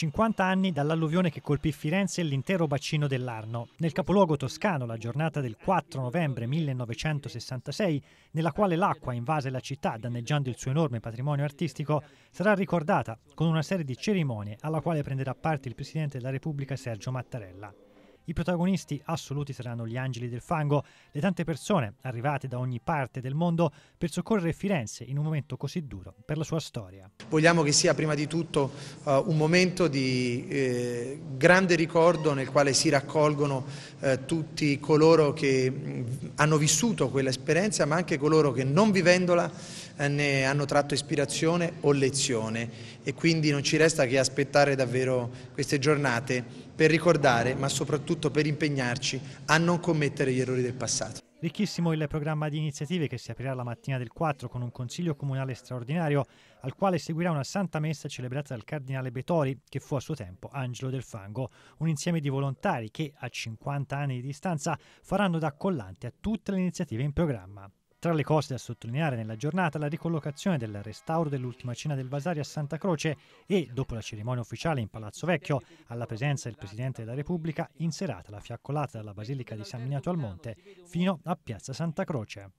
50 anni dall'alluvione che colpì Firenze e l'intero bacino dell'Arno. Nel capoluogo toscano, la giornata del 4 novembre 1966, nella quale l'acqua invase la città danneggiando il suo enorme patrimonio artistico, sarà ricordata con una serie di cerimonie alla quale prenderà parte il Presidente della Repubblica Sergio Mattarella. I protagonisti assoluti saranno gli angeli del fango, le tante persone arrivate da ogni parte del mondo per soccorrere Firenze in un momento così duro per la sua storia. Vogliamo che sia prima di tutto uh, un momento di eh, grande ricordo nel quale si raccolgono eh, tutti coloro che mh, mm, hanno vissuto quell'esperienza, ma anche coloro che non vivendola eh, ne hanno tratto ispirazione o lezione e quindi non ci resta che aspettare davvero queste giornate per ricordare, ma soprattutto per impegnarci a non commettere gli errori del passato. Ricchissimo il programma di iniziative che si aprirà la mattina del 4 con un consiglio comunale straordinario al quale seguirà una santa messa celebrata dal cardinale Betori, che fu a suo tempo Angelo del Fango, un insieme di volontari che a 50 anni di distanza faranno da collante a tutte le iniziative in programma. Tra le cose da sottolineare nella giornata la ricollocazione del restauro dell'ultima cena del Vasari a Santa Croce e, dopo la cerimonia ufficiale in Palazzo Vecchio, alla presenza del Presidente della Repubblica, in serata la fiaccolata dalla Basilica di San Miniato al Monte fino a Piazza Santa Croce.